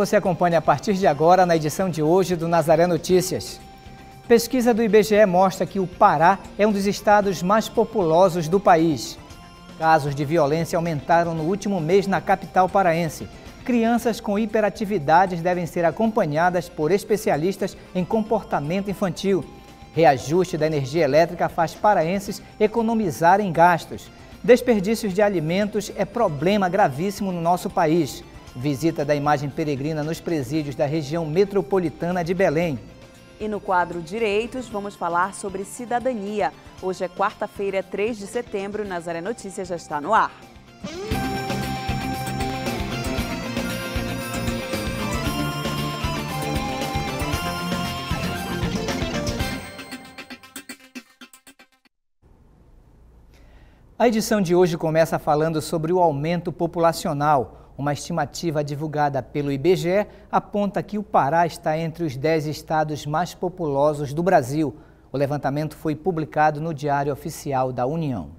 Você acompanha a partir de agora na edição de hoje do Nazaré Notícias. Pesquisa do IBGE mostra que o Pará é um dos estados mais populosos do país. Casos de violência aumentaram no último mês na capital paraense. Crianças com hiperatividades devem ser acompanhadas por especialistas em comportamento infantil. Reajuste da energia elétrica faz paraenses economizarem gastos. Desperdícios de alimentos é problema gravíssimo no nosso país visita da imagem peregrina nos presídios da região metropolitana de Belém. E no quadro Direitos, vamos falar sobre cidadania. Hoje é quarta-feira, 3 de setembro, Nazaré Notícias já está no ar. A edição de hoje começa falando sobre o aumento populacional. Uma estimativa divulgada pelo IBGE aponta que o Pará está entre os 10 estados mais populosos do Brasil. O levantamento foi publicado no Diário Oficial da União.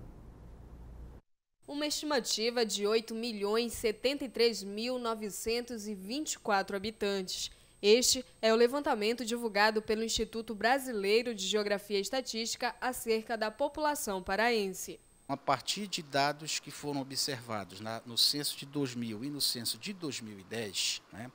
Uma estimativa de 8.073.924 habitantes. Este é o levantamento divulgado pelo Instituto Brasileiro de Geografia e Estatística acerca da população paraense a partir de dados que foram observados na, no censo de 2000 e no censo de 2010, né,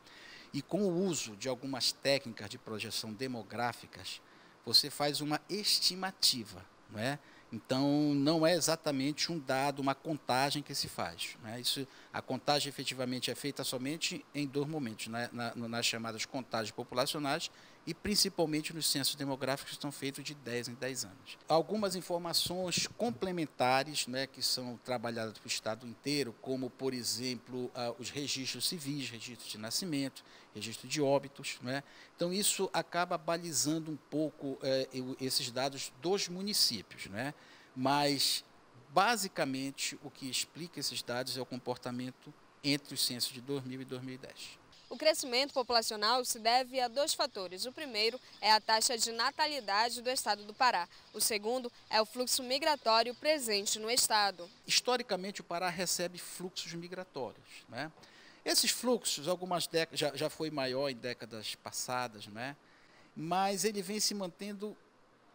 e com o uso de algumas técnicas de projeção demográficas, você faz uma estimativa. né? Então, não é exatamente um dado, uma contagem que se faz. Né? Isso, a contagem efetivamente é feita somente em dois momentos, né? na, na, nas chamadas contagens populacionais e principalmente nos censos demográficos que estão feitos de 10 em 10 anos. Algumas informações complementares né, que são trabalhadas para o Estado inteiro, como, por exemplo, ah, os registros civis, registro de nascimento, registro de óbitos. Né? Então, isso acaba balizando um pouco eh, esses dados dos municípios. Né? Mas, basicamente, o que explica esses dados é o comportamento entre os censos de 2000 e 2010. O crescimento populacional se deve a dois fatores. O primeiro é a taxa de natalidade do estado do Pará. O segundo é o fluxo migratório presente no estado. Historicamente, o Pará recebe fluxos migratórios. Né? Esses fluxos, algumas décadas, já, já foi maior em décadas passadas, né? mas ele vem se mantendo,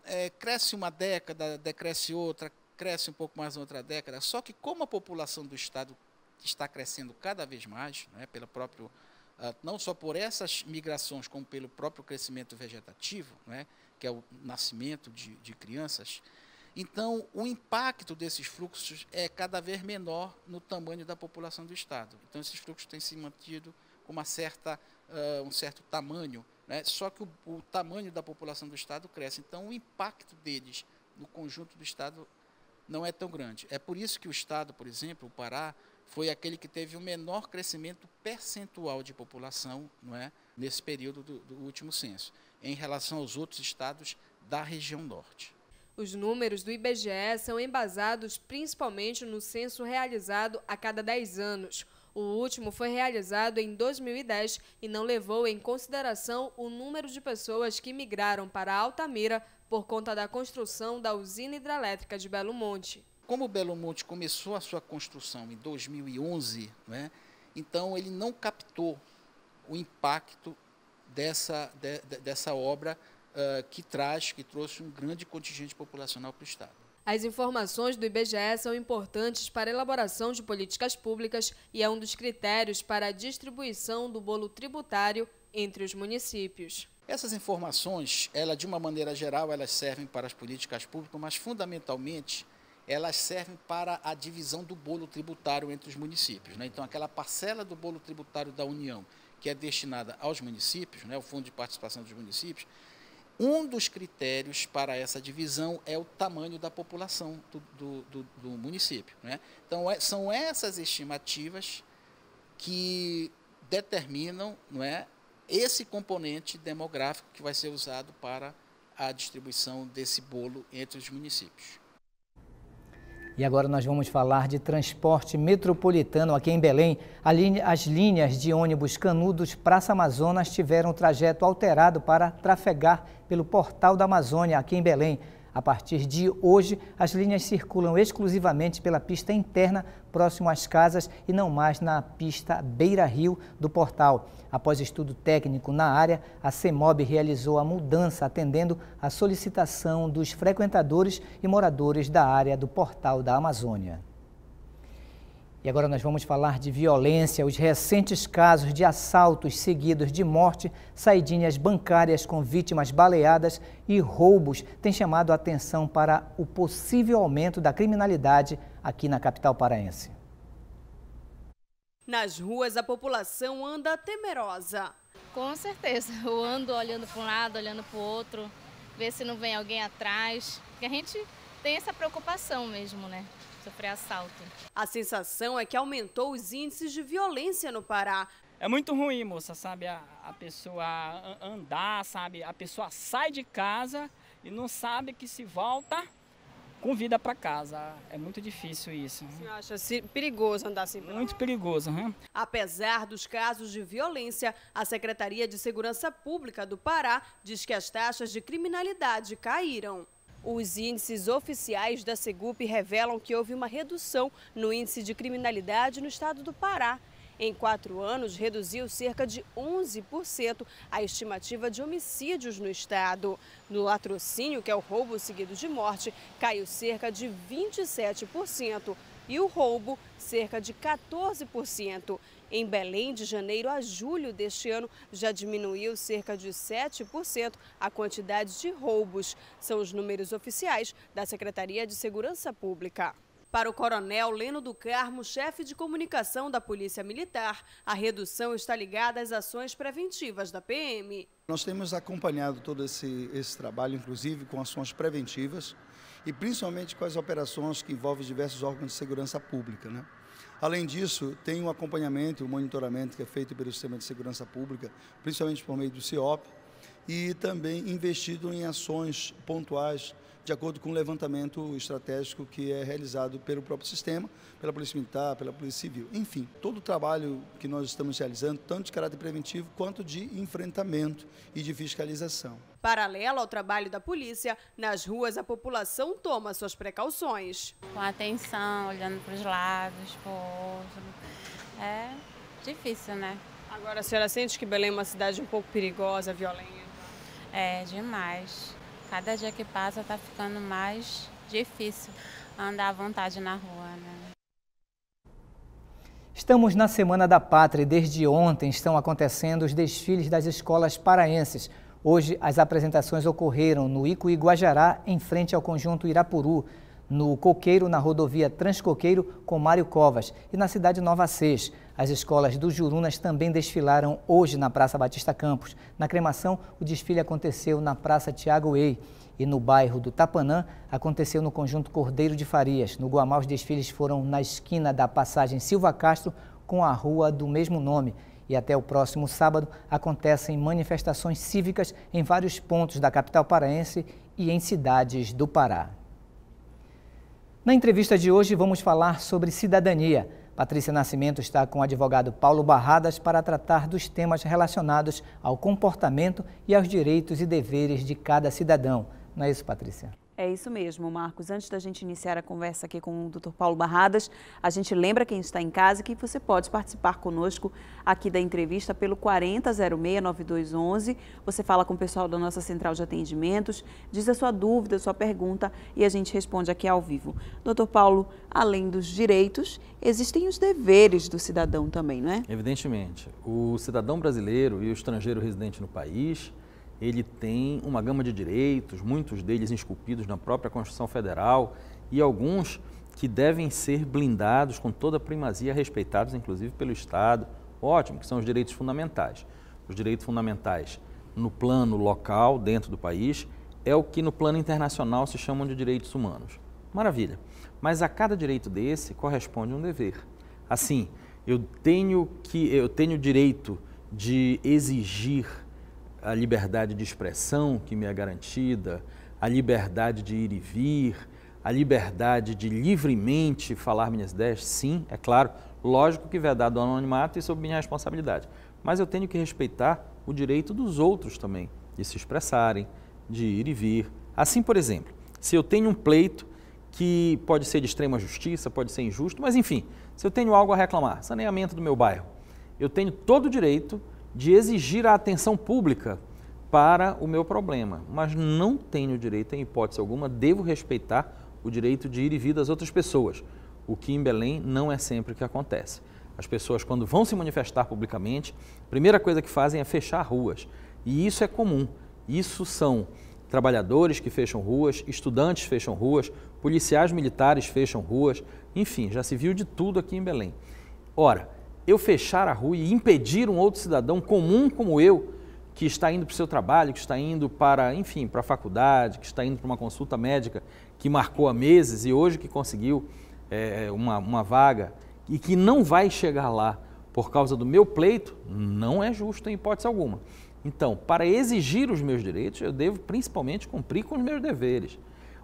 é, cresce uma década, decresce outra, cresce um pouco mais outra década. Só que como a população do estado está crescendo cada vez mais, né, pelo próprio ah, não só por essas migrações, como pelo próprio crescimento vegetativo, né, que é o nascimento de, de crianças, então o impacto desses fluxos é cada vez menor no tamanho da população do Estado. Então esses fluxos têm se mantido com uma certa, uh, um certo tamanho, né, só que o, o tamanho da população do Estado cresce. Então o impacto deles no conjunto do Estado não é tão grande. É por isso que o Estado, por exemplo, o Pará, foi aquele que teve o menor crescimento percentual de população não é, nesse período do, do último censo, em relação aos outros estados da região norte. Os números do IBGE são embasados principalmente no censo realizado a cada 10 anos. O último foi realizado em 2010 e não levou em consideração o número de pessoas que migraram para Altamira por conta da construção da usina hidrelétrica de Belo Monte como o Belo Monte começou a sua construção em 2011, né, então ele não captou o impacto dessa, de, dessa obra uh, que traz, que trouxe um grande contingente populacional para o Estado. As informações do IBGE são importantes para a elaboração de políticas públicas e é um dos critérios para a distribuição do bolo tributário entre os municípios. Essas informações, ela de uma maneira geral, elas servem para as políticas públicas, mas fundamentalmente elas servem para a divisão do bolo tributário entre os municípios. Né? Então, aquela parcela do bolo tributário da União que é destinada aos municípios, né, o Fundo de Participação dos Municípios, um dos critérios para essa divisão é o tamanho da população do, do, do, do município. Né? Então, é, são essas estimativas que determinam não é, esse componente demográfico que vai ser usado para a distribuição desse bolo entre os municípios. E agora nós vamos falar de transporte metropolitano aqui em Belém. As linhas de ônibus Canudos Praça Amazonas tiveram o trajeto alterado para trafegar pelo Portal da Amazônia aqui em Belém. A partir de hoje, as linhas circulam exclusivamente pela pista interna, próximo às casas, e não mais na pista beira-rio do portal. Após estudo técnico na área, a CEMOB realizou a mudança atendendo à solicitação dos frequentadores e moradores da área do portal da Amazônia. E agora nós vamos falar de violência. Os recentes casos de assaltos seguidos de morte, saidinhas bancárias com vítimas baleadas e roubos têm chamado a atenção para o possível aumento da criminalidade aqui na capital paraense. Nas ruas, a população anda temerosa. Com certeza. Eu ando olhando para um lado, olhando para o outro, ver se não vem alguém atrás. Porque a gente tem essa preocupação mesmo, né? sofrer assalto. A sensação é que aumentou os índices de violência no Pará. É muito ruim, moça, sabe? A, a pessoa andar, sabe? A pessoa sai de casa e não sabe que se volta com vida para casa. É muito difícil isso. Né? Você acha perigoso andar assim? Muito perigoso. Hein? Né? Apesar dos casos de violência, a Secretaria de Segurança Pública do Pará diz que as taxas de criminalidade caíram. Os índices oficiais da Segup revelam que houve uma redução no índice de criminalidade no estado do Pará. Em quatro anos, reduziu cerca de 11% a estimativa de homicídios no estado. No latrocínio, que é o roubo seguido de morte, caiu cerca de 27% e o roubo, cerca de 14% em Belém, de janeiro a julho deste ano, já diminuiu cerca de 7% a quantidade de roubos. São os números oficiais da Secretaria de Segurança Pública. Para o coronel Leno do Carmo, chefe de comunicação da Polícia Militar, a redução está ligada às ações preventivas da PM. Nós temos acompanhado todo esse, esse trabalho, inclusive com ações preventivas e principalmente com as operações que envolvem diversos órgãos de segurança pública. Né? Além disso, tem um acompanhamento, um monitoramento que é feito pelo Sistema de Segurança Pública, principalmente por meio do CIOP, e também investido em ações pontuais de acordo com o levantamento estratégico que é realizado pelo próprio sistema, pela Polícia Militar, pela Polícia Civil. Enfim, todo o trabalho que nós estamos realizando, tanto de caráter preventivo quanto de enfrentamento e de fiscalização. Paralelo ao trabalho da polícia, nas ruas a população toma suas precauções. Com atenção, olhando para os lados, para o outro. É difícil, né? Agora, a senhora sente que Belém é uma cidade um pouco perigosa, violenta? É, demais. Cada dia que passa está ficando mais difícil andar à vontade na rua, né? Estamos na Semana da Pátria e desde ontem estão acontecendo os desfiles das escolas paraenses. Hoje, as apresentações ocorreram no Ico Iguajará, em frente ao conjunto Irapuru, no Coqueiro, na rodovia Transcoqueiro, com Mário Covas, e na cidade Nova Seis. As escolas do Jurunas também desfilaram hoje na Praça Batista Campos. Na cremação, o desfile aconteceu na Praça Tiago Ei. E no bairro do Tapanã, aconteceu no conjunto Cordeiro de Farias. No Guamá, os desfiles foram na esquina da passagem Silva Castro com a rua do mesmo nome e até o próximo sábado acontecem manifestações cívicas em vários pontos da capital paraense e em cidades do Pará. Na entrevista de hoje vamos falar sobre cidadania. Patrícia Nascimento está com o advogado Paulo Barradas para tratar dos temas relacionados ao comportamento e aos direitos e deveres de cada cidadão. Não é isso, Patrícia? É isso mesmo, Marcos. Antes da gente iniciar a conversa aqui com o Dr. Paulo Barradas, a gente lembra quem está em casa que você pode participar conosco aqui da entrevista pelo 4006-9211. Você fala com o pessoal da nossa central de atendimentos, diz a sua dúvida, a sua pergunta e a gente responde aqui ao vivo. Dr. Paulo, além dos direitos, existem os deveres do cidadão também, não é? Evidentemente. O cidadão brasileiro e o estrangeiro residente no país ele tem uma gama de direitos, muitos deles esculpidos na própria Constituição Federal e alguns que devem ser blindados com toda a primazia, respeitados inclusive pelo Estado. Ótimo, que são os direitos fundamentais. Os direitos fundamentais no plano local, dentro do país, é o que no plano internacional se chamam de direitos humanos. Maravilha. Mas a cada direito desse corresponde um dever. Assim, eu tenho que eu tenho direito de exigir a liberdade de expressão que me é garantida, a liberdade de ir e vir, a liberdade de livremente falar minhas ideias? Sim, é claro. Lógico que vedado o anonimato e sob minha responsabilidade. Mas eu tenho que respeitar o direito dos outros também, de se expressarem, de ir e vir. Assim, por exemplo, se eu tenho um pleito que pode ser de extrema justiça, pode ser injusto, mas enfim, se eu tenho algo a reclamar, saneamento do meu bairro, eu tenho todo o direito de exigir a atenção pública para o meu problema, mas não tenho direito, em hipótese alguma, devo respeitar o direito de ir e vir das outras pessoas, o que em Belém não é sempre o que acontece. As pessoas, quando vão se manifestar publicamente, a primeira coisa que fazem é fechar ruas. E isso é comum. Isso são trabalhadores que fecham ruas, estudantes fecham ruas, policiais militares fecham ruas, enfim, já se viu de tudo aqui em Belém. Ora, eu fechar a rua e impedir um outro cidadão comum como eu, que está indo para o seu trabalho, que está indo para, enfim, para a faculdade, que está indo para uma consulta médica que marcou há meses e hoje que conseguiu é, uma, uma vaga e que não vai chegar lá por causa do meu pleito, não é justo em hipótese alguma. Então, para exigir os meus direitos, eu devo principalmente cumprir com os meus deveres.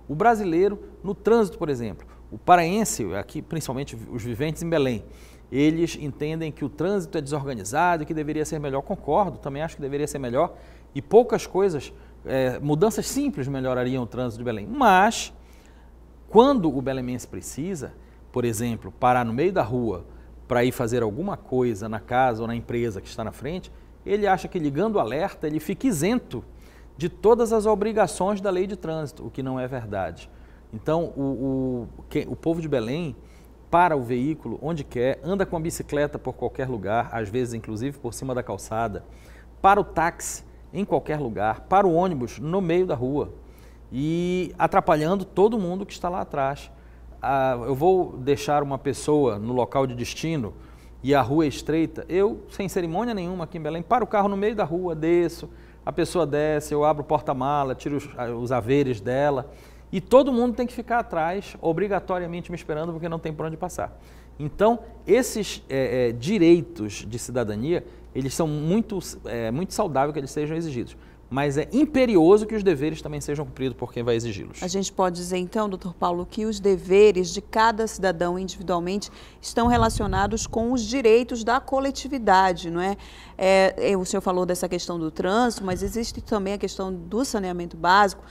O brasileiro, no trânsito, por exemplo, o paraense, aqui principalmente os viventes em Belém, eles entendem que o trânsito é desorganizado e que deveria ser melhor. Concordo, também acho que deveria ser melhor. E poucas coisas, é, mudanças simples melhorariam o trânsito de Belém. Mas, quando o belemense precisa, por exemplo, parar no meio da rua para ir fazer alguma coisa na casa ou na empresa que está na frente, ele acha que ligando o alerta ele fica isento de todas as obrigações da lei de trânsito, o que não é verdade. Então, o, o, o povo de Belém para o veículo onde quer, anda com a bicicleta por qualquer lugar, às vezes inclusive por cima da calçada, para o táxi em qualquer lugar, para o ônibus no meio da rua e atrapalhando todo mundo que está lá atrás. Ah, eu vou deixar uma pessoa no local de destino e a rua é estreita, eu, sem cerimônia nenhuma aqui em Belém, paro o carro no meio da rua, desço, a pessoa desce, eu abro o porta-mala, tiro os, ah, os haveres dela e todo mundo tem que ficar atrás, obrigatoriamente me esperando, porque não tem por onde passar. Então, esses é, é, direitos de cidadania, eles são muito, é, muito saudável que eles sejam exigidos. Mas é imperioso que os deveres também sejam cumpridos por quem vai exigi-los. A gente pode dizer, então, doutor Paulo, que os deveres de cada cidadão individualmente estão relacionados com os direitos da coletividade, não é? é, é o senhor falou dessa questão do trânsito, mas existe também a questão do saneamento básico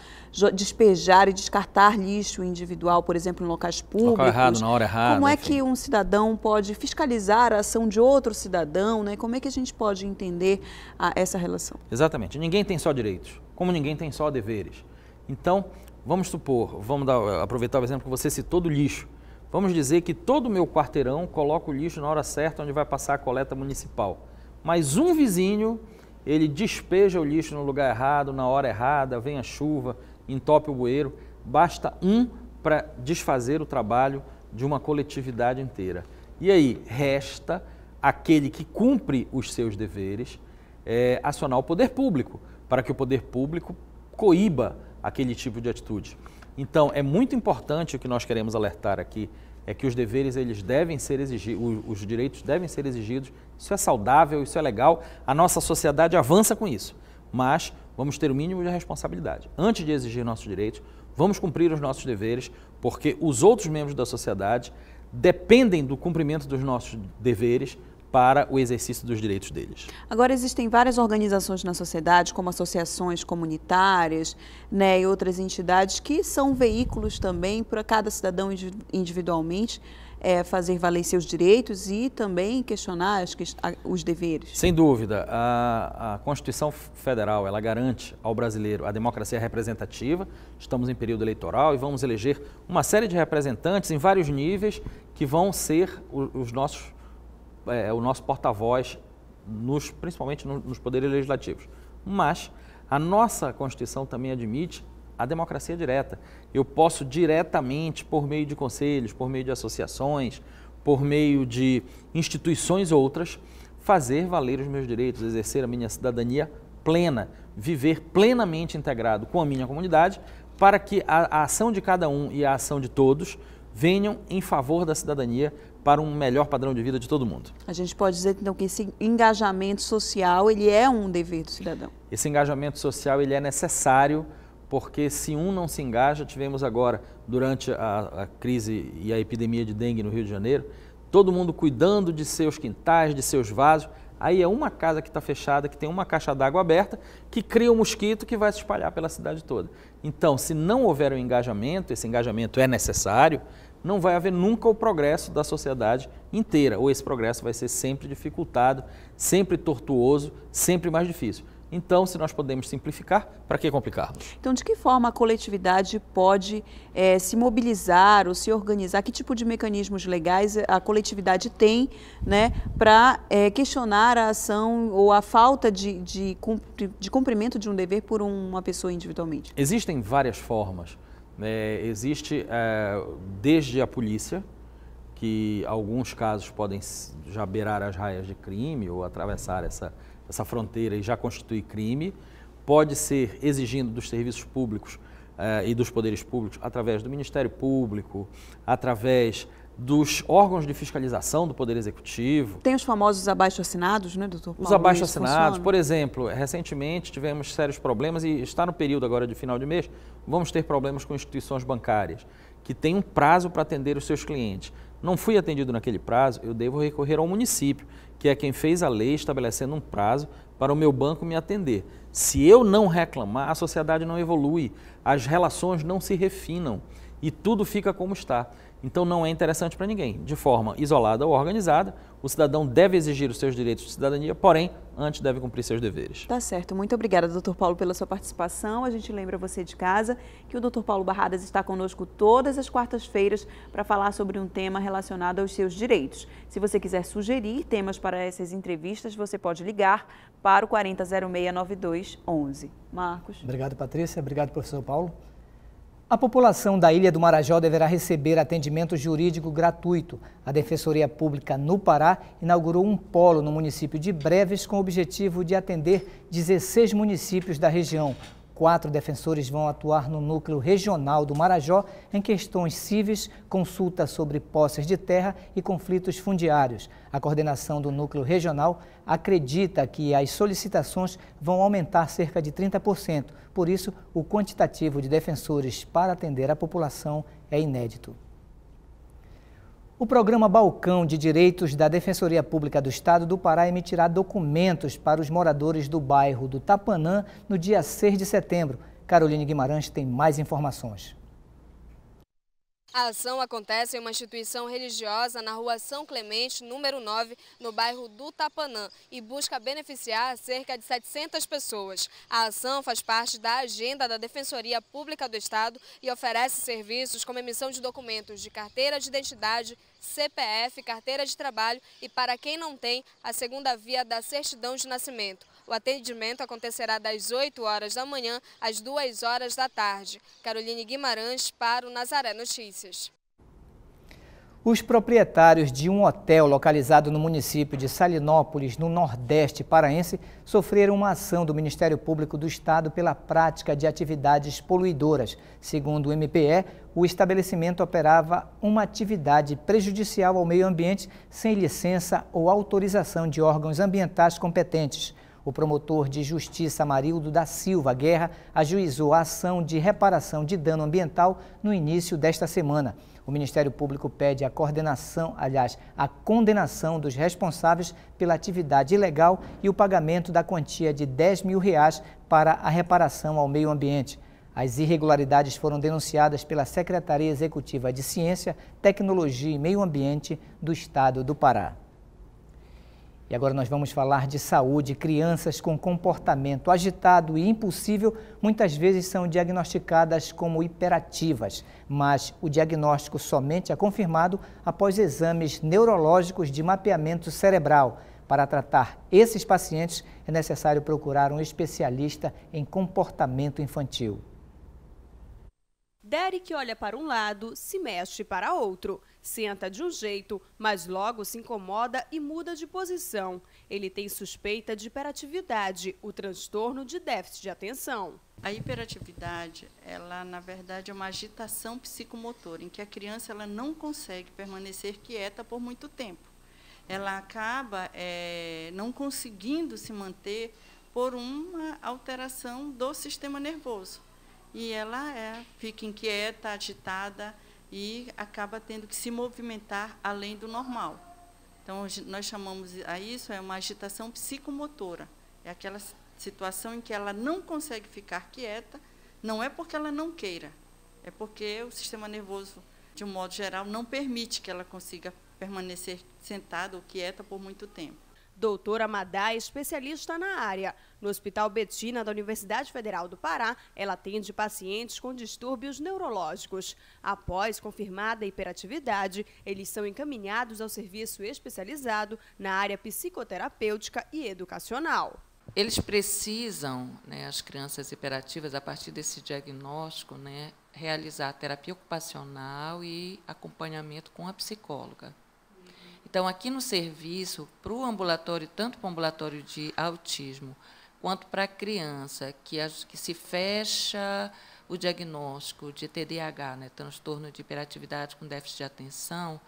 despejar e descartar lixo individual, por exemplo, em locais públicos. Local errado, na hora errada. Como é enfim. que um cidadão pode fiscalizar a ação de outro cidadão? Né? Como é que a gente pode entender a, ah, essa relação? Exatamente. Ninguém tem só direitos, como ninguém tem só deveres. Então, vamos supor, vamos dar, aproveitar o exemplo que você citou do lixo. Vamos dizer que todo o meu quarteirão coloca o lixo na hora certa onde vai passar a coleta municipal. Mas um vizinho, ele despeja o lixo no lugar errado, na hora errada, vem a chuva, entope o bueiro, basta um para desfazer o trabalho de uma coletividade inteira. E aí resta aquele que cumpre os seus deveres é, acionar o poder público, para que o poder público coíba aquele tipo de atitude. Então, é muito importante o que nós queremos alertar aqui é que os deveres eles devem ser exigidos, os direitos devem ser exigidos. Isso é saudável, isso é legal. A nossa sociedade avança com isso. Mas vamos ter o mínimo de responsabilidade. Antes de exigir nossos direitos, vamos cumprir os nossos deveres, porque os outros membros da sociedade dependem do cumprimento dos nossos deveres para o exercício dos direitos deles. Agora existem várias organizações na sociedade, como associações comunitárias, né, e outras entidades que são veículos também para cada cidadão individualmente é, fazer valer seus direitos e também questionar as, os deveres. Sem dúvida, a, a Constituição Federal ela garante ao brasileiro a democracia representativa. Estamos em período eleitoral e vamos eleger uma série de representantes em vários níveis que vão ser os, nossos, é, o nosso porta-voz, nos, principalmente nos poderes legislativos. Mas a nossa Constituição também admite a democracia é direta. Eu posso diretamente, por meio de conselhos, por meio de associações, por meio de instituições outras, fazer valer os meus direitos, exercer a minha cidadania plena, viver plenamente integrado com a minha comunidade, para que a, a ação de cada um e a ação de todos venham em favor da cidadania para um melhor padrão de vida de todo mundo. A gente pode dizer então que esse engajamento social ele é um dever do cidadão. Esse engajamento social ele é necessário porque se um não se engaja, tivemos agora, durante a, a, crise e a epidemia de dengue no Rio de Janeiro, todo mundo cuidando de seus quintais, de seus vasos. Aí é uma casa que está fechada, que tem uma caixa d'água aberta, que cria um mosquito que vai se espalhar pela cidade toda. Então, se não houver um engajamento, esse engajamento é necessário, não vai haver nunca o progresso da sociedade inteira, ou esse progresso vai ser sempre dificultado, sempre tortuoso, sempre mais difícil. Então, se nós podemos simplificar, para que complicarmos? Então, de que forma a coletividade pode é, se mobilizar ou se organizar? Que tipo de mecanismos legais a coletividade tem né, para é, questionar a ação ou a falta de, de, de, cumprimento de um dever por uma pessoa individualmente? Existem várias formas. Né? É, existe desde a polícia, que alguns casos podem já beirar as raias de crime ou atravessar essa essa fronteira e já constitui crime, pode ser exigindo dos serviços públicos eh, e dos poderes públicos, através do Ministério Público, através dos órgãos de fiscalização do Poder Executivo. Tem os famosos abaixo-assinados, né, doutor? Paulo? Os abaixo-assinados, por exemplo, recentemente tivemos sérios problemas e está no período agora de final de mês, vamos ter problemas com instituições bancárias, que têm um prazo para atender os seus clientes. Não fui atendido naquele prazo, eu devo recorrer ao município que é quem fez a lei estabelecendo um prazo para o meu banco me atender. Se eu não reclamar, a sociedade não evolui, as relações não se refinam e tudo fica como está. Então não é interessante para ninguém. De forma isolada ou organizada, o cidadão deve exigir os seus direitos de cidadania, porém, antes deve cumprir seus deveres. Tá certo. Muito obrigada, doutor Paulo, pela sua participação. A gente lembra você de casa que o doutor Paulo Barradas está conosco todas as quartas-feiras para falar sobre um tema relacionado aos seus direitos. Se você quiser sugerir temas para essas entrevistas, você pode ligar para o 40069211. Marcos. Obrigado, Patrícia. Obrigado, professor Paulo. A população da Ilha do Marajó deverá receber atendimento jurídico gratuito. A Defensoria Pública no Pará inaugurou um polo no município de Breves com o objetivo de atender 16 municípios da região. Quatro defensores vão atuar no núcleo regional do Marajó em questões cíveis, consulta sobre posses de terra e conflitos fundiários. A coordenação do núcleo regional acredita que as solicitações vão aumentar cerca de 30%. Por isso, o quantitativo de defensores para atender a população é inédito. O programa Balcão de Direitos da Defensoria Pública do Estado do Pará emitirá documentos para os moradores do bairro do Tapanã no dia 6 de setembro. Caroline Guimarães tem mais informações. A ação acontece em uma instituição religiosa na rua São Clemente, número 9, no bairro do Tapanã, e busca beneficiar cerca de 700 pessoas. A ação faz parte da agenda da Defensoria Pública do Estado e oferece serviços como emissão de documentos de carteira de identidade, CPF, carteira de trabalho e, para quem não tem, a segunda via da certidão de nascimento. O atendimento acontecerá das 8 horas da manhã às 2 horas da tarde. Caroline Guimarães para o Nazaré Notícias. Os proprietários de um hotel localizado no município de Salinópolis, no Nordeste paraense, sofreram uma ação do Ministério Público do Estado pela prática de atividades poluidoras. Segundo o MPE, o estabelecimento operava uma atividade prejudicial ao meio ambiente sem licença ou autorização de órgãos ambientais competentes. O promotor de justiça Marildo da Silva Guerra ajuizou a ação de reparação de dano ambiental no início desta semana. O Ministério Público pede a coordenação, aliás, a condenação dos responsáveis pela atividade ilegal e o pagamento da quantia de 10 mil reais para a reparação ao meio ambiente. As irregularidades foram denunciadas pela Secretaria Executiva de Ciência, Tecnologia e Meio Ambiente do Estado do Pará. E agora nós vamos falar de saúde. Crianças com comportamento agitado e impulsível muitas vezes são diagnosticadas como hiperativas, mas o diagnóstico somente é confirmado após exames neurológicos de mapeamento cerebral. Para tratar esses pacientes, é necessário procurar um especialista em comportamento infantil. Derek olha para um lado, se mexe para outro. Senta de um jeito, mas logo se incomoda e muda de posição. Ele tem suspeita de hiperatividade, o transtorno de déficit de atenção. A hiperatividade, ela na verdade é uma agitação psicomotora em que a criança ela não consegue permanecer quieta por muito tempo. Ela acaba é, não conseguindo se manter por uma alteração do sistema nervoso e ela é, fica inquieta, agitada e acaba tendo que se movimentar além do normal. Então, nós chamamos a isso é uma agitação psicomotora. É aquela situação em que ela não consegue ficar quieta, não é porque ela não queira, é porque o sistema nervoso, de um modo geral, não permite que ela consiga permanecer sentada ou quieta por muito tempo doutora Madá é especialista na área. No Hospital Betina da Universidade Federal do Pará, ela atende pacientes com distúrbios neurológicos. Após confirmada a hiperatividade, eles são encaminhados ao serviço especializado na área psicoterapêutica e educacional. Eles precisam, né, as crianças hiperativas, a partir desse diagnóstico, né, realizar terapia ocupacional e acompanhamento com a psicóloga. Então, aqui no serviço, para o ambulatório, tanto para o ambulatório de autismo quanto para a criança, que, que se fecha o diagnóstico de TDAH, né, transtorno de hiperatividade com déficit de atenção,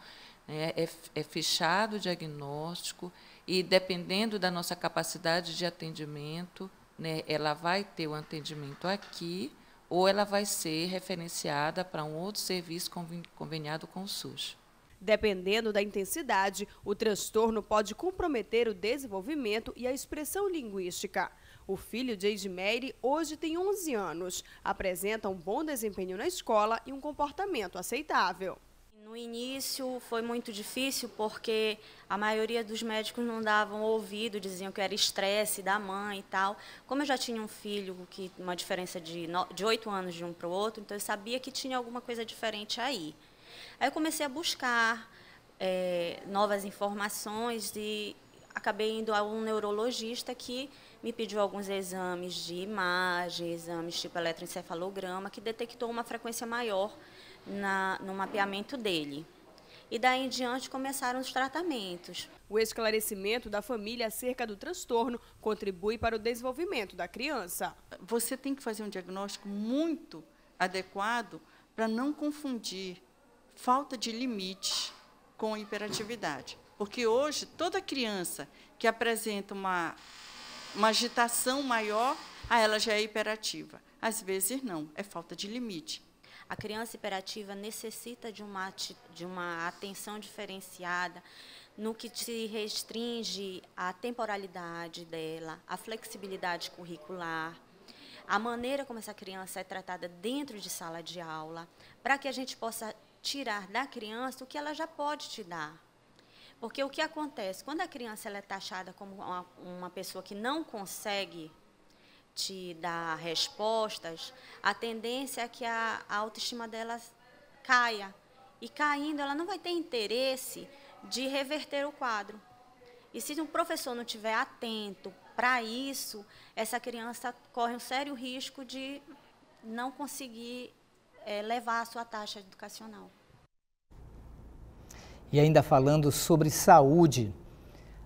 né, é, é fechado o diagnóstico e, dependendo da nossa capacidade de atendimento, né, ela vai ter o atendimento aqui ou ela vai ser referenciada para um outro serviço conveniado com o SUS. Dependendo da intensidade, o transtorno pode comprometer o desenvolvimento e a expressão linguística. O filho de Edmeire hoje tem 11 anos, apresenta um bom desempenho na escola e um comportamento aceitável. No início foi muito difícil porque a maioria dos médicos não davam ouvido, diziam que era estresse da mãe e tal. Como eu já tinha um filho que uma diferença de oito anos de um para o outro, então eu sabia que tinha alguma coisa diferente aí. Aí eu comecei a buscar é, novas informações e acabei indo a um neurologista que me pediu alguns exames de imagem, exames tipo eletroencefalograma, que detectou uma frequência maior na, no mapeamento dele. E daí em diante começaram os tratamentos. O esclarecimento da família acerca do transtorno contribui para o desenvolvimento da criança. Você tem que fazer um diagnóstico muito adequado para não confundir falta de limite com hiperatividade. Porque hoje, toda criança que apresenta uma, uma agitação maior, ah, ela já é hiperativa. Às vezes, não, é falta de limite. A criança hiperativa necessita de uma, de uma atenção diferenciada no que se restringe à temporalidade dela, à flexibilidade curricular, à maneira como essa criança é tratada dentro de sala de aula, para que a gente possa tirar da criança o que ela já pode te dar. Porque o que acontece? Quando a criança ela é taxada como uma, uma pessoa que não consegue te dar respostas, a tendência é que a, a autoestima dela caia. E caindo, ela não vai ter interesse de reverter o quadro. E se um professor não estiver atento para isso, essa criança corre um sério risco de não conseguir é, levar a sua taxa educacional. E ainda falando sobre saúde,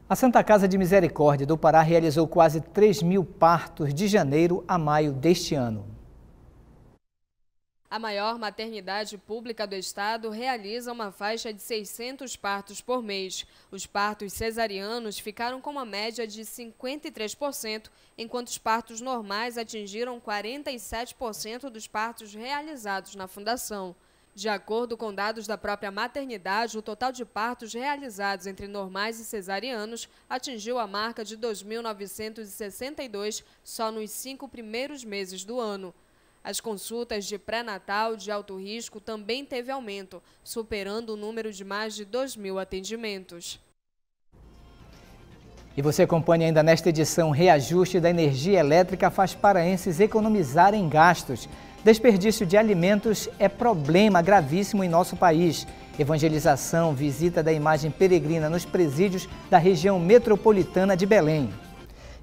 a Santa Casa de Misericórdia do Pará realizou quase 3 mil partos de janeiro a maio deste ano. A maior maternidade pública do estado realiza uma faixa de 600 partos por mês. Os partos cesarianos ficaram com uma média de 53%, enquanto os partos normais atingiram 47% dos partos realizados na fundação. De acordo com dados da própria maternidade, o total de partos realizados entre normais e cesarianos atingiu a marca de 2.962 só nos cinco primeiros meses do ano. As consultas de pré-natal de alto risco também teve aumento, superando o número de mais de 2 mil atendimentos. E você acompanha ainda nesta edição reajuste da energia elétrica faz paraenses economizarem gastos. Desperdício de alimentos é problema gravíssimo em nosso país. Evangelização, visita da imagem peregrina nos presídios da região metropolitana de Belém.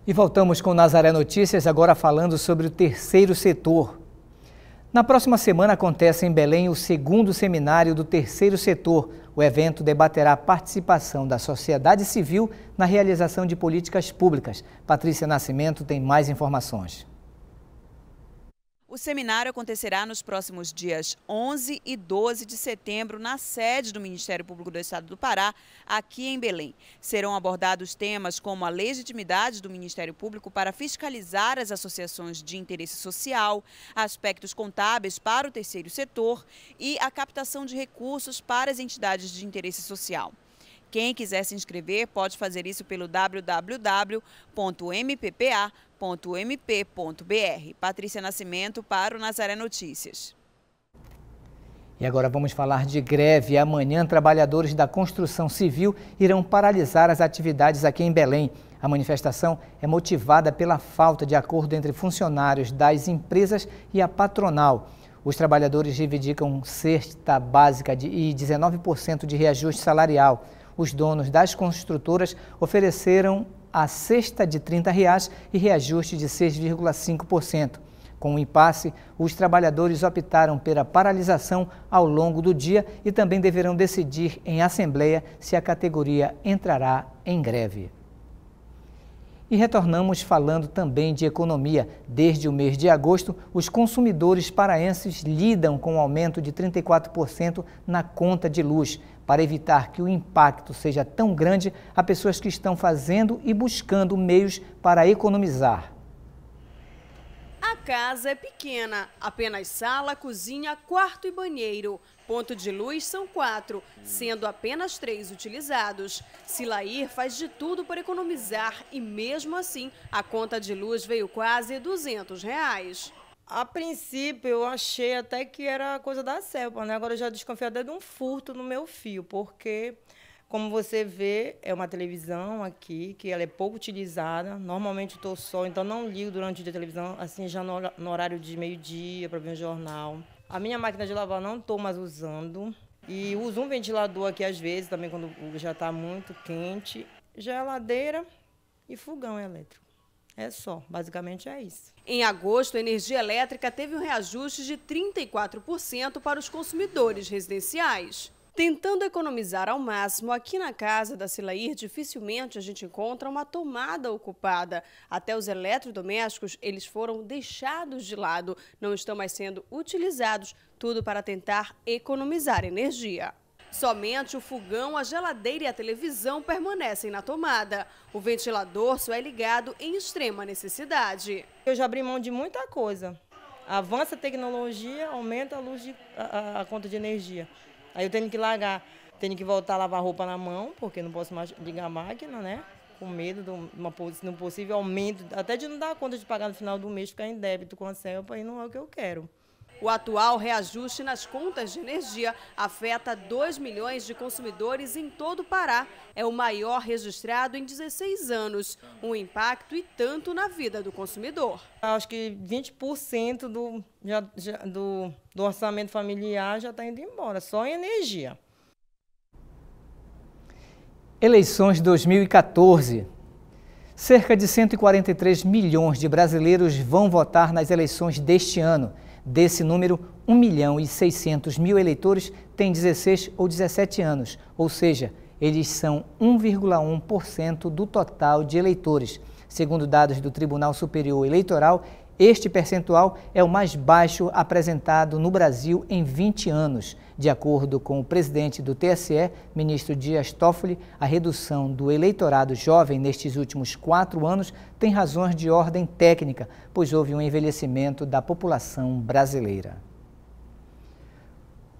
E voltamos com Nazaré Notícias, agora falando sobre o terceiro setor. Na próxima semana acontece em Belém o segundo seminário do terceiro setor. O evento debaterá a participação da sociedade civil na realização de políticas públicas. Patrícia Nascimento tem mais informações. O seminário acontecerá nos próximos dias 11 e 12 de setembro na sede do Ministério Público do Estado do Pará, aqui em Belém. Serão abordados temas como a legitimidade do Ministério Público para fiscalizar as associações de interesse social, aspectos contábeis para o terceiro setor e a captação de recursos para as entidades de interesse social. Quem quiser se inscrever pode fazer isso pelo www.mppa.com www.mp.br. Patrícia Nascimento para o Nazaré Notícias. E agora vamos falar de greve. Amanhã, trabalhadores da construção civil irão paralisar as atividades aqui em Belém. A manifestação é motivada pela falta de acordo entre funcionários das empresas e a patronal. Os trabalhadores reivindicam cesta básica de, e 19% de reajuste salarial. Os donos das construtoras ofereceram a cesta de R$ 30 reais e reajuste de 6,5%. Com o impasse, os trabalhadores optaram pela paralisação ao longo do dia e também deverão decidir em assembleia se a categoria entrará em greve. E retornamos falando também de economia. Desde o mês de agosto, os consumidores paraenses lidam com o um aumento de 34% na conta de luz. Para evitar que o impacto seja tão grande, há pessoas que estão fazendo e buscando meios para economizar. A casa é pequena, apenas sala, cozinha, quarto e banheiro. Ponto de luz são quatro, sendo apenas três utilizados. Silair faz de tudo para economizar e mesmo assim a conta de luz veio quase 200 reais. A princípio eu achei até que era coisa da selva, né? Agora eu já desconfio até de um furto no meu fio, porque como você vê, é uma televisão aqui, que ela é pouco utilizada. Normalmente estou só, então não ligo durante o dia a televisão, assim, já no horário de meio-dia para ver um jornal. A minha máquina de lavar não estou mais usando. E uso um ventilador aqui às vezes, também quando já está muito quente. Geladeira e fogão elétrico. É só, basicamente é isso. Em agosto, a energia elétrica teve um reajuste de 34% para os consumidores residenciais. Tentando economizar ao máximo, aqui na casa da Silair dificilmente a gente encontra uma tomada ocupada. Até os eletrodomésticos, eles foram deixados de lado, não estão mais sendo utilizados, tudo para tentar economizar energia. Somente o fogão, a geladeira e a televisão permanecem na tomada. O ventilador só é ligado em extrema necessidade. Eu já abri mão de muita coisa. Avança a tecnologia, aumenta a, luz de, a, a conta de energia. Aí eu tenho que largar. Tenho que voltar a lavar roupa na mão, porque não posso mais ligar a máquina, né? Com medo de, uma, de um possível aumento, até de não dar conta de pagar no final do mês, ficar em débito com a CELPA, e não é o que eu quero. O atual reajuste nas contas de energia afeta 2 milhões de consumidores em todo o Pará. É o maior registrado em 16 anos. Um impacto e tanto na vida do consumidor. Acho que 20% do, já, já, do, do orçamento familiar já está indo embora, só em energia. Eleições 2014. Cerca de 143 milhões de brasileiros vão votar nas eleições deste ano. Desse número, 1 milhão e 600 mil eleitores têm 16 ou 17 anos, ou seja, eles são 1,1% do total de eleitores. Segundo dados do Tribunal Superior Eleitoral, este percentual é o mais baixo apresentado no Brasil em 20 anos. De acordo com o presidente do TSE, ministro Dias Toffoli, a redução do eleitorado jovem nestes últimos quatro anos tem razões de ordem técnica, pois houve um envelhecimento da população brasileira.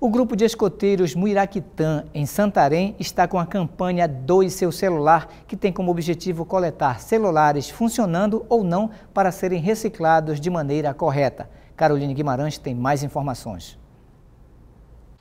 O grupo de escoteiros Muiraquitã, em Santarém, está com a campanha Doe Seu Celular, que tem como objetivo coletar celulares funcionando ou não para serem reciclados de maneira correta. Caroline Guimarães tem mais informações.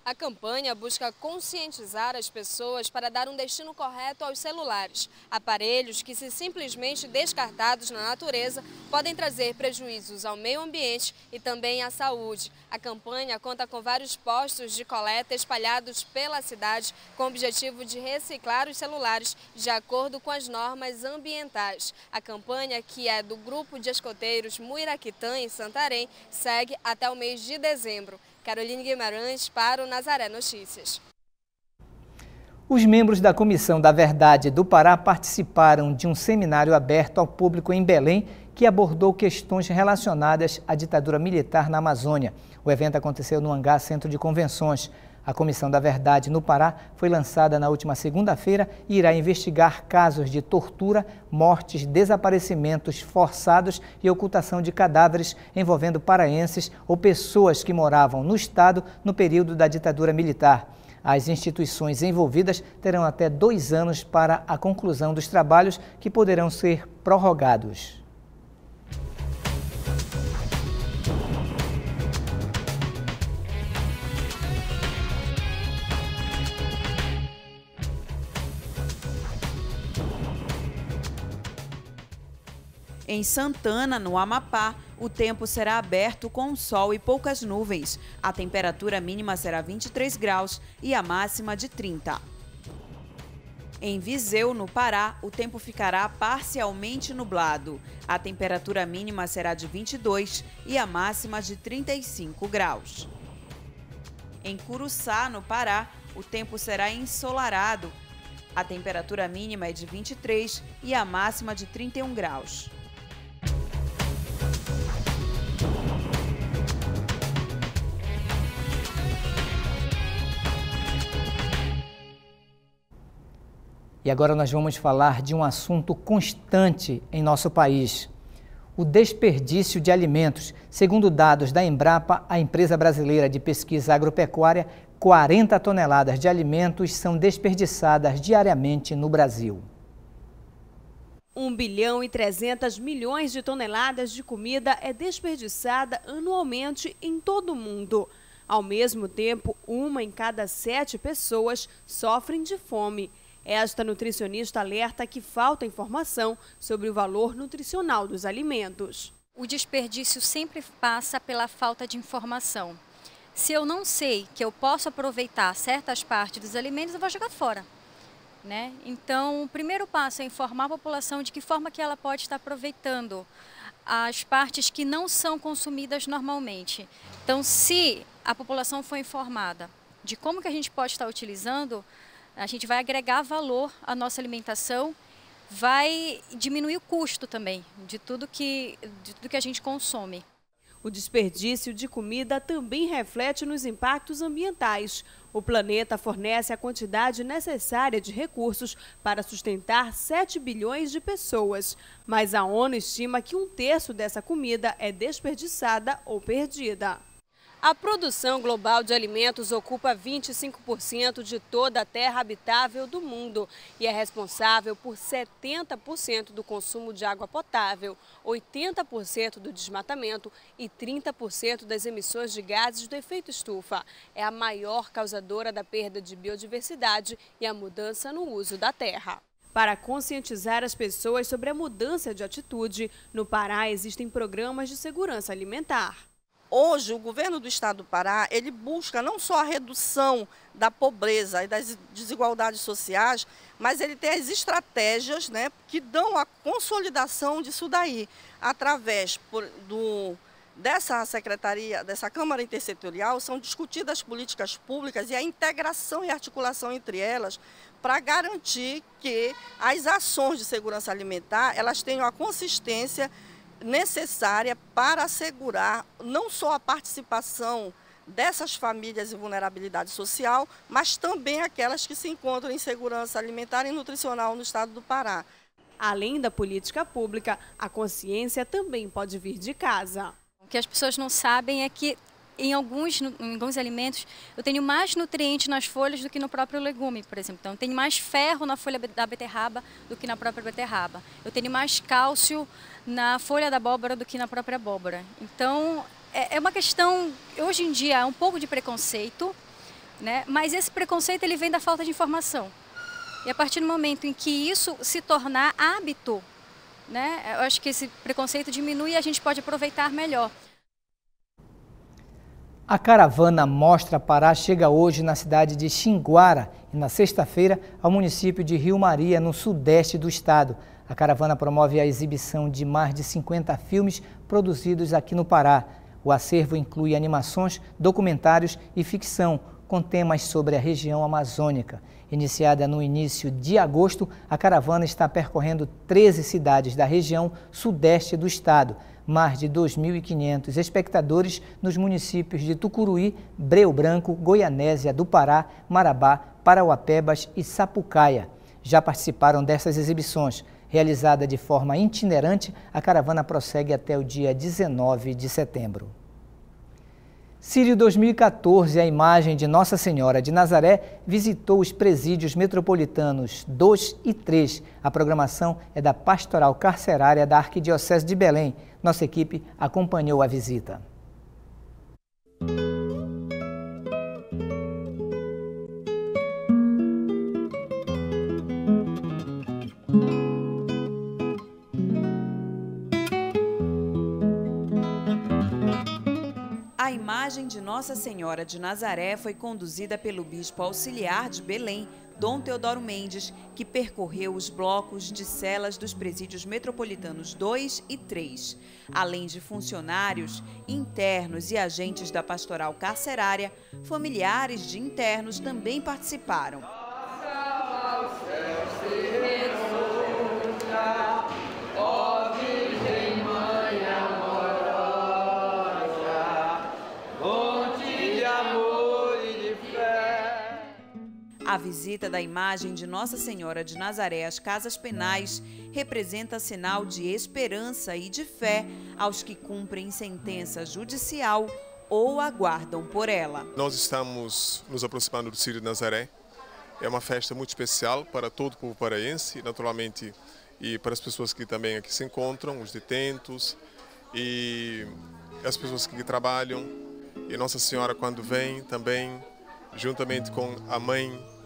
A campanha busca conscientizar as pessoas para dar um destino correto aos celulares, aparelhos que, se simplesmente descartados na natureza, podem trazer prejuízos ao meio ambiente e também à saúde. A campanha conta com vários postos de coleta espalhados pela cidade com o objetivo de reciclar os celulares de acordo com as normas ambientais. A campanha, que é do grupo de escoteiros Muiraquitã, em Santarém, segue até o mês de dezembro. Caroline Guimarães para o Nazaré Notícias. Os membros da Comissão da Verdade do Pará participaram de um seminário aberto ao público em Belém que abordou questões relacionadas à ditadura militar na Amazônia. O evento aconteceu no Hangar Centro de Convenções. A Comissão da Verdade no Pará foi lançada na última segunda-feira e irá investigar casos de tortura, mortes, desaparecimentos forçados e ocultação de cadáveres envolvendo paraenses ou pessoas que moravam no Estado no período da ditadura militar. As instituições envolvidas terão até dois anos para a conclusão dos trabalhos que poderão ser prorrogados. Em Santana, no Amapá, o tempo será aberto com sol e poucas nuvens. A temperatura mínima será 23 graus e a máxima de 30. Em Viseu, no Pará, o tempo ficará parcialmente nublado. A temperatura mínima será de 22 e a máxima de 35 graus. Em Curuçá, no Pará, o tempo será ensolarado. A temperatura mínima é de 23 e a máxima de 31 graus. E agora nós vamos falar de um assunto constante em nosso país: o desperdício de alimentos. Segundo dados da Embrapa, a empresa brasileira de pesquisa agropecuária, 40 toneladas de alimentos são desperdiçadas diariamente no Brasil. 1 bilhão e 300 milhões de toneladas de comida é desperdiçada anualmente em todo o mundo. Ao mesmo tempo, uma em cada sete pessoas sofrem de fome. Esta nutricionista alerta que falta informação sobre o valor nutricional dos alimentos. O desperdício sempre passa pela falta de informação. Se eu não sei que eu posso aproveitar certas partes dos alimentos, eu vou jogar fora. Né? Então, o primeiro passo é informar a população de que forma que ela pode estar aproveitando as partes que não são consumidas normalmente. Então, se a população for informada de como que a gente pode estar utilizando, a gente vai agregar valor à nossa alimentação, vai diminuir o custo também de tudo que, de tudo que a gente consome. O desperdício de comida também reflete nos impactos ambientais. O planeta fornece a quantidade necessária de recursos para sustentar 7 bilhões de pessoas, mas a ONU estima que um terço dessa comida é desperdiçada ou perdida. A produção global de alimentos ocupa 25% de toda a terra habitável do mundo e é responsável por 70% do consumo de água potável, 80% do desmatamento e 30% das emissões de gases do efeito estufa. É a maior causadora da perda de biodiversidade e a mudança no uso da terra. Para conscientizar as pessoas sobre a mudança de atitude, no Pará existem programas de segurança alimentar. Hoje, o governo do Estado do Pará, ele busca não só a redução da pobreza e das desigualdades sociais, mas ele tem as estratégias né, que dão a consolidação disso daí, através por, do, dessa secretaria, dessa Câmara Intersetorial, são discutidas políticas públicas e a integração e articulação entre elas para garantir que as ações de segurança alimentar, elas tenham a consistência necessária para assegurar não só a participação dessas famílias em vulnerabilidade social, mas também aquelas que se encontram em segurança alimentar e nutricional no estado do Pará. Além da política pública, a consciência também pode vir de casa. O que as pessoas não sabem é que em alguns, em alguns alimentos, eu tenho mais nutrientes nas folhas do que no próprio legume, por exemplo. Então, eu tenho mais ferro na folha da beterraba do que na própria beterraba. Eu tenho mais cálcio na folha da abóbora do que na própria abóbora. Então, é, é uma questão, hoje em dia, um pouco de preconceito, né? mas esse preconceito ele vem da falta de informação. E a partir do momento em que isso se tornar hábito, né? eu acho que esse preconceito diminui e a gente pode aproveitar melhor. A caravana Mostra Pará chega hoje na cidade de Xinguara e na sexta-feira ao município de Rio Maria, no sudeste do estado. A caravana promove a exibição de mais de 50 filmes produzidos aqui no Pará. O acervo inclui animações, documentários e ficção, com temas sobre a região amazônica. Iniciada no início de agosto, a caravana está percorrendo 13 cidades da região sudeste do estado mais de 2.500 espectadores nos municípios de Tucuruí, Breu Branco, Goianésia do Pará, Marabá, Parauapebas e Sapucaia. Já participaram dessas exibições. Realizada de forma itinerante, a caravana prossegue até o dia 19 de setembro. Sírio 2014, a imagem de Nossa Senhora de Nazaré, visitou os presídios metropolitanos 2 e 3. A programação é da Pastoral Carcerária da Arquidiocese de Belém. Nossa equipe acompanhou a visita. A imagem de Nossa Senhora de Nazaré foi conduzida pelo bispo auxiliar de Belém, Dom Teodoro Mendes, que percorreu os blocos de celas dos presídios metropolitanos 2 e 3, além de funcionários, internos e agentes da pastoral carcerária, familiares de internos também participaram. A visita da imagem de Nossa Senhora de Nazaré às casas penais representa sinal de esperança e de fé aos que cumprem sentença judicial ou aguardam por ela. Nós estamos nos aproximando do Círio de Nazaré. É uma festa muito especial para todo o povo paraense, naturalmente, e para as pessoas que também aqui se encontram, os detentos e as pessoas que trabalham. E Nossa Senhora, quando vem, também, juntamente com a mãe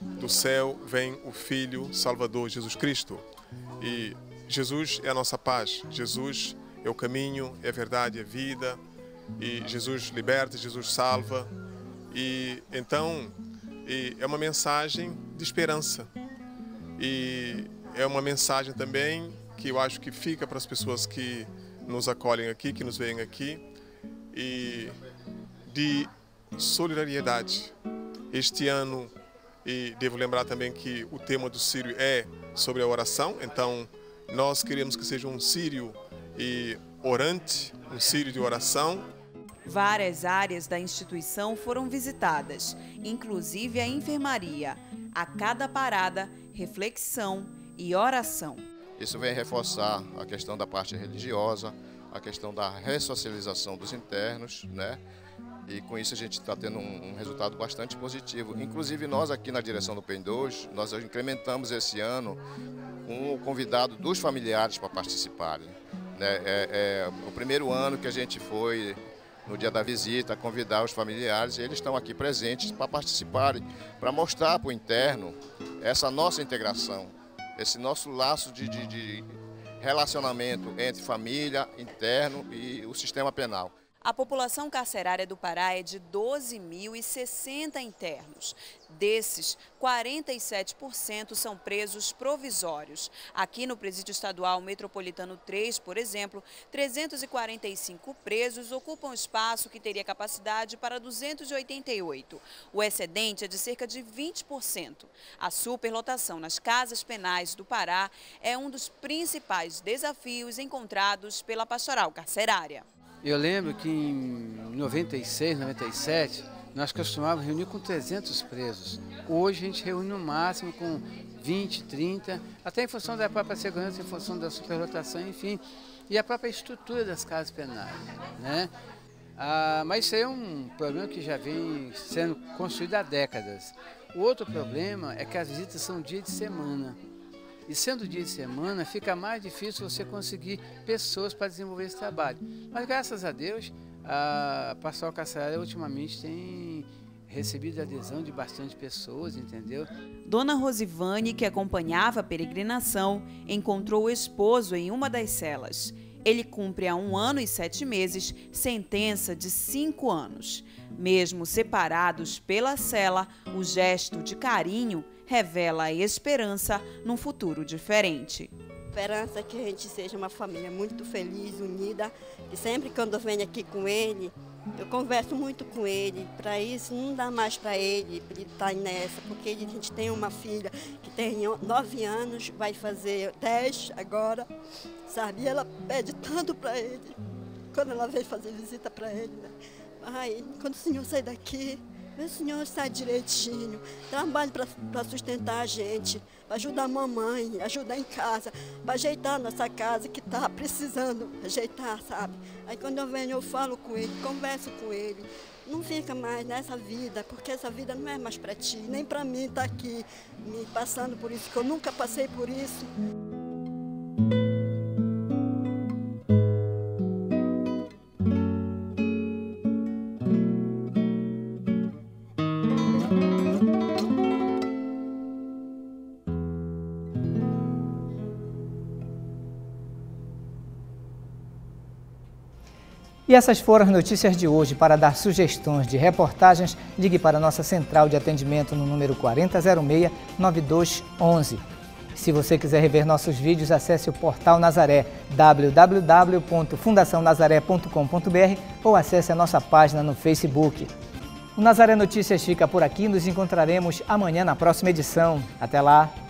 do céu vem o Filho Salvador Jesus Cristo. E Jesus é a nossa paz, Jesus é o caminho, é a verdade, é a vida. E Jesus liberta, Jesus salva. E então e é uma mensagem de esperança. E é uma mensagem também que eu acho que fica para as pessoas que nos acolhem aqui, que nos veem aqui, e de solidariedade. Este ano e devo lembrar também que o tema do Sírio é sobre a oração, então nós queremos que seja um Sírio e orante, um Sírio de oração. Várias áreas da instituição foram visitadas, inclusive a enfermaria. A cada parada, reflexão e oração. Isso vem reforçar a questão da parte religiosa, a questão da ressocialização dos internos, né? E com isso a gente está tendo um, um, resultado bastante positivo. Inclusive nós aqui na direção do PEN2, nós incrementamos esse ano um convidado dos familiares para participarem. Né? É, é o primeiro ano que a gente foi no dia da visita, convidar os familiares, e eles estão aqui presentes para participarem, para mostrar para o interno essa nossa integração, esse nosso laço de, de, de relacionamento entre família, interno e o sistema penal. A população carcerária do Pará é de 12.060 internos. Desses, 47% são presos provisórios. Aqui no Presídio Estadual Metropolitano 3, por exemplo, 345 presos ocupam espaço que teria capacidade para 288. O excedente é de cerca de 20%. A superlotação nas casas penais do Pará é um dos principais desafios encontrados pela pastoral carcerária. Eu lembro que em 96, 97, nós costumávamos reunir com 300 presos. Hoje a gente reúne no máximo com 20, 30, até em função da própria segurança, em função da superlotação, enfim, e a própria estrutura das casas penais. Né? Ah, mas isso é um problema que já vem sendo construído há décadas. O outro problema é que as visitas são dia de semana. E sendo dia de semana, fica mais difícil você conseguir pessoas para desenvolver esse trabalho. Mas graças a Deus, a Pastoral Caçarela ultimamente tem recebido a adesão de bastante pessoas, entendeu? Dona Rosivane, que acompanhava a peregrinação, encontrou o esposo em uma das celas. Ele cumpre há um ano e sete meses sentença de cinco anos. Mesmo separados pela cela, o gesto de carinho revela a esperança num futuro diferente. Esperança que a gente seja uma família muito feliz, unida, e sempre quando eu venho aqui com ele, eu converso muito com ele, para isso não dá mais para ele estar tá nessa, porque a gente tem uma filha que tem nove anos, vai fazer dez agora, sabe? E ela pede tanto para ele, quando ela vem fazer visita para ele, né? Ai, quando o senhor sai daqui, Vê o senhor sai direitinho, trabalhe para sustentar a gente, para ajudar a mamãe, ajudar em casa, para ajeitar a nossa casa que está precisando ajeitar, sabe? Aí quando eu venho, eu falo com ele, converso com ele. Não fica mais nessa vida, porque essa vida não é mais para ti, nem para mim estar tá aqui me passando por isso, que eu nunca passei por isso. E essas foram as notícias de hoje. Para dar sugestões de reportagens, ligue para nossa central de atendimento no número 4006-9211. Se você quiser rever nossos vídeos, acesse o portal Nazaré, www.fundacionazaré.com.br ou acesse a nossa página no Facebook. O Nazaré Notícias fica por aqui. Nos encontraremos amanhã na próxima edição. Até lá!